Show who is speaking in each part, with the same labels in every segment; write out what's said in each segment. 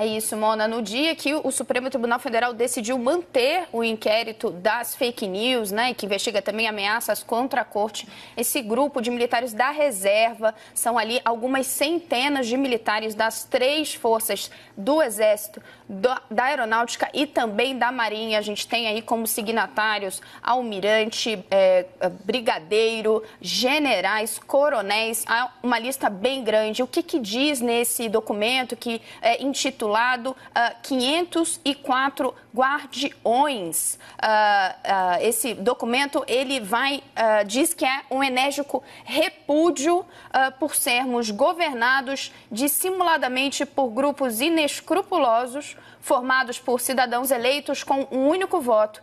Speaker 1: É isso, Mona. No dia que o Supremo Tribunal Federal decidiu manter o inquérito das fake news, né, que investiga também ameaças contra a corte, esse grupo de militares da reserva são ali algumas centenas de militares das três forças do Exército, do, da Aeronáutica e também da Marinha. A gente tem aí como signatários almirante, é, brigadeiro, generais, coronéis, uma lista bem grande. O que, que diz nesse documento que é intitulado? lado uh, ah, 504 Guardiões. Uh, uh, esse documento ele vai diz que é um enérgico repúdio por sermos governados dissimuladamente por grupos inescrupulosos formados por cidadãos eleitos com um único voto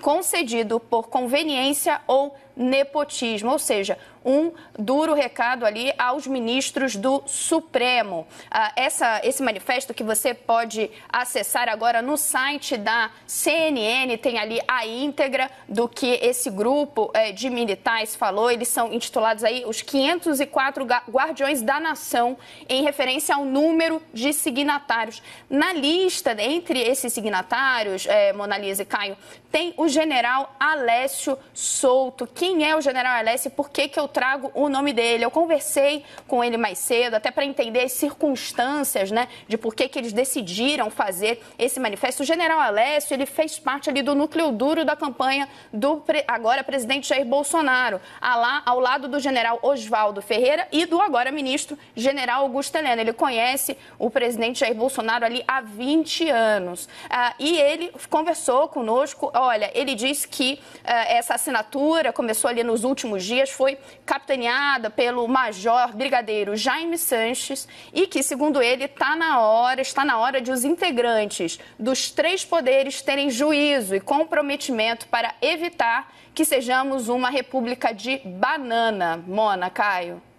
Speaker 1: concedido por conveniência ou nepotismo, ou seja, um duro recado ali aos ministros do Supremo. Ah, essa, esse manifesto que você pode acessar agora no site da CNN tem ali a íntegra do que esse grupo eh, de militares falou. Eles são intitulados aí os 504 Guardiões da Nação, em referência ao número de signatários. Na lista entre esses signatários, eh, Monalisa e Caio, tem o general Alessio Souto, quem é o General Alessio? e por que, que eu trago o nome dele. Eu conversei com ele mais cedo, até para entender as circunstâncias, né, de por que, que eles decidiram fazer esse manifesto. O General Alessio, ele fez parte ali do núcleo duro da campanha do agora presidente Jair Bolsonaro, ah lá, ao lado do general Oswaldo Ferreira e do agora ministro general Augusto Helena. Ele conhece o presidente Jair Bolsonaro ali há 20 anos. Ah, e ele conversou conosco, olha, ele disse que ah, essa assinatura começou começou ali nos últimos dias, foi capitaneada pelo major brigadeiro Jaime Sanches e que, segundo ele, está na hora, está na hora de os integrantes dos três poderes terem juízo e comprometimento para evitar que sejamos uma república de banana. Mona, Caio.